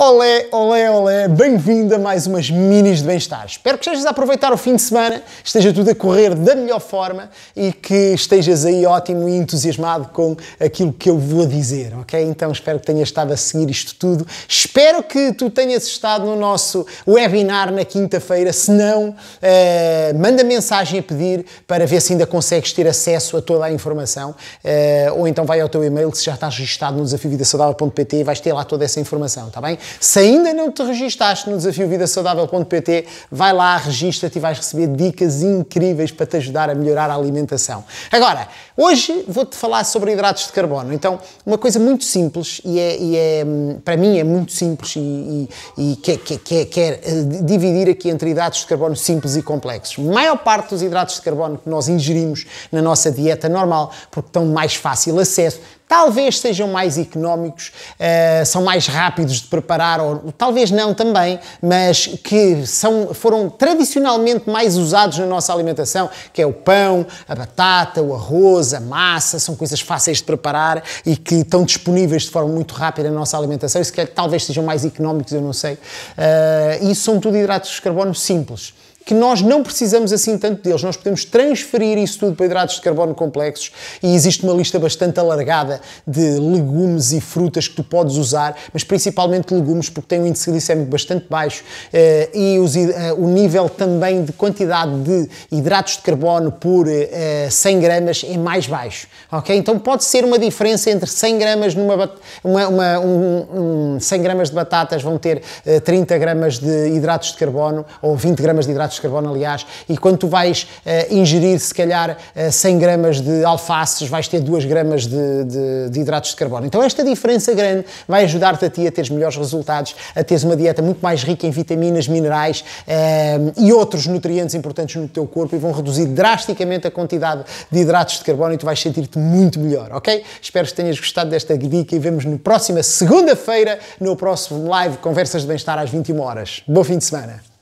Olé, olé, olé, bem-vindo a mais umas minis de bem-estar. Espero que estejas a aproveitar o fim de semana, esteja tudo a correr da melhor forma e que estejas aí ótimo e entusiasmado com aquilo que eu vou dizer, ok? Então espero que tenhas estado a seguir isto tudo. Espero que tu tenhas estado no nosso webinar na quinta-feira. Se não, eh, manda mensagem a pedir para ver se ainda consegues ter acesso a toda a informação eh, ou então vai ao teu e-mail se já estás registado no desafiovida e vais ter lá toda essa informação, está bem? Se ainda não te registaste no desafiovidasaudável.pt, vai lá, registra-te e vais receber dicas incríveis para te ajudar a melhorar a alimentação. Agora, hoje vou-te falar sobre hidratos de carbono. Então, uma coisa muito simples e é, e é hum, para mim é muito simples e, e, e quer, quer, quer é, é, eh, dividir aqui entre hidratos de carbono simples e complexos. A maior parte dos hidratos de carbono que nós ingerimos na nossa dieta normal, porque estão mais fácil acesso, talvez sejam mais económicos, uh, são mais rápidos de preparar, ou talvez não também, mas que são, foram tradicionalmente mais usados na nossa alimentação, que é o pão, a batata, o arroz, a massa, são coisas fáceis de preparar e que estão disponíveis de forma muito rápida na nossa alimentação, e se calhar talvez sejam mais económicos, eu não sei. Uh, e são tudo hidratos de carbono simples que nós não precisamos assim tanto deles. Nós podemos transferir isso tudo para hidratos de carbono complexos e existe uma lista bastante alargada de legumes e frutas que tu podes usar, mas principalmente legumes porque têm um índice glicémico bastante baixo eh, e eh, o nível também de quantidade de hidratos de carbono por 100 eh, gramas é mais baixo, ok? Então pode ser uma diferença entre 100 gramas numa uma, uma, um, um, 100 gramas de batatas vão ter 30 gramas de hidratos de carbono ou 20 gramas de hidratos de carbono, aliás, e quando tu vais uh, ingerir, se calhar, uh, eh, 100 gramas de alfaces, vais ter 2 gramas de, de, de hidratos de carbono. Então, esta diferença grande vai ajudar-te a ti a teres melhores resultados, a teres uma dieta muito mais rica em vitaminas, minerais eh, e outros nutrientes importantes no teu corpo e vão reduzir drasticamente a quantidade de hidratos de carbono e tu vais sentir-te muito melhor, ok? Espero que tenhas gostado desta dica e vemos no próxima segunda-feira no próximo live Conversas de Bem-Estar às 21 horas. Bom fim de semana!